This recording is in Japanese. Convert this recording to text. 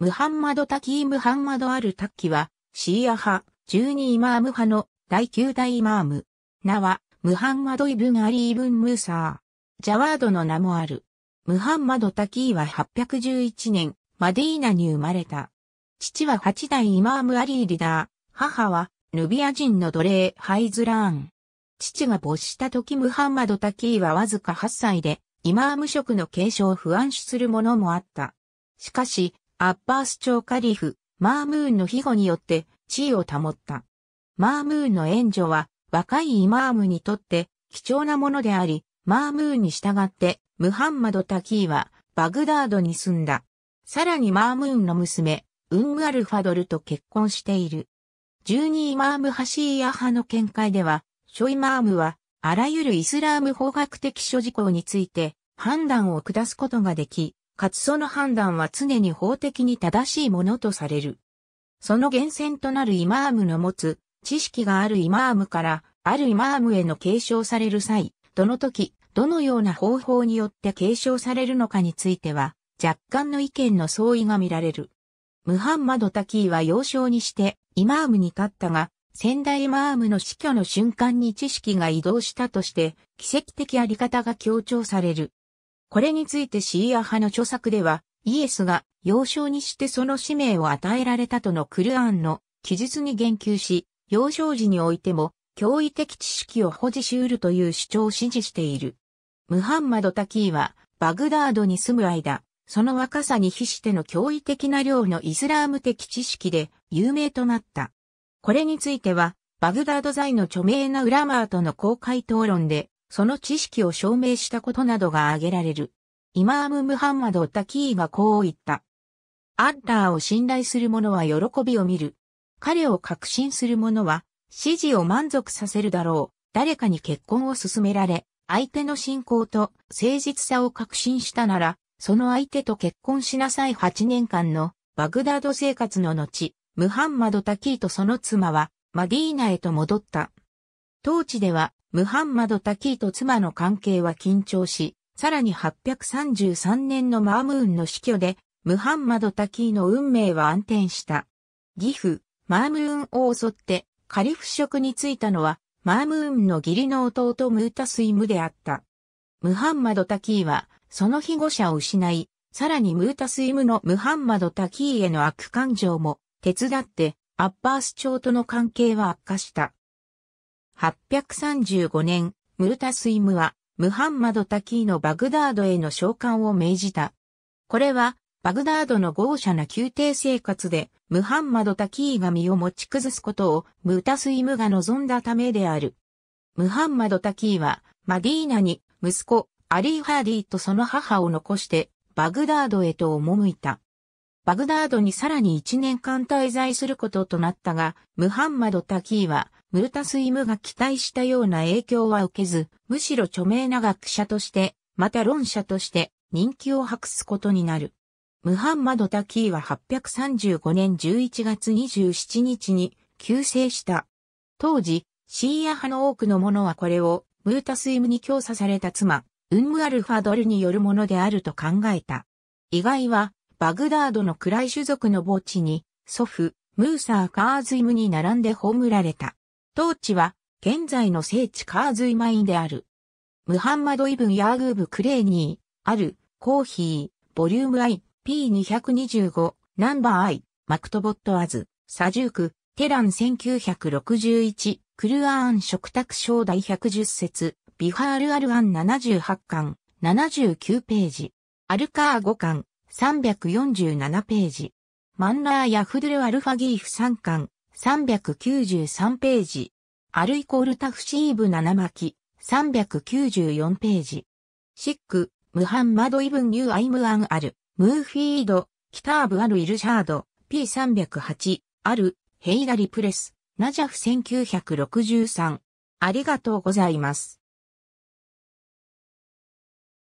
ムハンマド・タキー・ムハンマド・アル・タッキは、シーア派、12イマーム派の第9代イマーム。名は、ムハンマド・イブン・アリ・イブン・ムーサー。ジャワードの名もある。ムハンマド・タキーは811年、マディーナに生まれた。父は8代イマーム・アリー・リダー。母は、ヌビア人の奴隷、ハイズラーン。父が没した時ムハンマド・タキーはわずか8歳で、イマーム職の継承を不安視する者もあった。しかし、アッバース朝カリフ、マームーンの庇護によって地位を保った。マームーンの援助は若いイマームにとって貴重なものであり、マームーンに従ってムハンマド・タキーはバグダードに住んだ。さらにマームーンの娘、ウンアルファドルと結婚している。12イマームハシーヤ派の見解では、ショイマームは、あらゆるイスラーム法学的諸事項について判断を下すことができ、かつその判断は常に法的に正しいものとされる。その源泉となるイマームの持つ知識があるイマームからあるイマームへの継承される際、どの時、どのような方法によって継承されるのかについては、若干の意見の相違が見られる。ムハンマド・タキーは幼少にしてイマームに立ったが、先代イマームの死去の瞬間に知識が移動したとして、奇跡的あり方が強調される。これについてシーア派の著作では、イエスが幼少にしてその使命を与えられたとのクルアンの記述に言及し、幼少時においても驚異的知識を保持し得るという主張を支持している。ムハンマド・タキーは、バグダードに住む間、その若さに比しての驚異的な量のイスラーム的知識で有名となった。これについては、バグダード在の著名なウラマーとの公開討論で、その知識を証明したことなどが挙げられる。イマーム・ムハンマド・タキーがこう言った。アッラーを信頼する者は喜びを見る。彼を確信する者は、指示を満足させるだろう。誰かに結婚を勧められ、相手の信仰と誠実さを確信したなら、その相手と結婚しなさい8年間のバグダード生活の後、ムハンマド・タキーとその妻はマディーナへと戻った。当地ではムハンマド・タキーと妻の関係は緊張し、さらに833年のマームーンの死去で、ムハンマド・タキーの運命は暗転した。義父、マームーンを襲って、カリフ職に就いたのは、マームーンの義理の弟ムータスイムであった。ムハンマド・タキーは、その被護者を失い、さらにムータスイムのムハンマド・タキーへの悪感情も手伝って、アッバース朝との関係は悪化した。835年、ムルタスイムは、ムハンマド・タキーのバグダードへの召喚を命じた。これは、バグダードの豪奢な宮廷生活で、ムハンマド・タキーが身を持ち崩すことを、ムルタスイムが望んだためである。ムハンマド・タキーは、マディーナに、息子、アリー・ハーディとその母を残して、バグダードへと赴いた。バグダードにさらに1年間滞在することとなったが、ムハンマド・タキーは、ムルタスイムが期待したような影響は受けず、むしろ著名な学者として、また論者として人気を博すことになる。ムハンマド・タキーは835年11月27日に急逝した。当時、シーア派の多くの者はこれをムータスイムに強さされた妻、ウンムアルファドルによるものであると考えた。意外は、バグダードのクライ種族の墓地に、祖父、ムーサー・カーズイムに並んで葬られた。当地は、現在の聖地カーズイマインである。ムハンマド・イブン・ヤーグーブ・クレーニー、ある、コーヒー、ボリューム I、P225、ナンバー I、マクトボット・アズ、サジューク、テラン1961、クルアーン食卓賞第110節、ビハール・アルアン78巻、79ページ。アルカー5巻、347ページ。マンラー・ヤフドゥル・アルファギーフ3巻、393ページ。アルイコールタフシーブ7巻、394ページ。シック、ムハンマドイブンニューアイムアンアル、ムーフィード、キターブアルイルシャード、P308、アル、ヘイダリプレス、ナジャフ1963。ありがとうございます。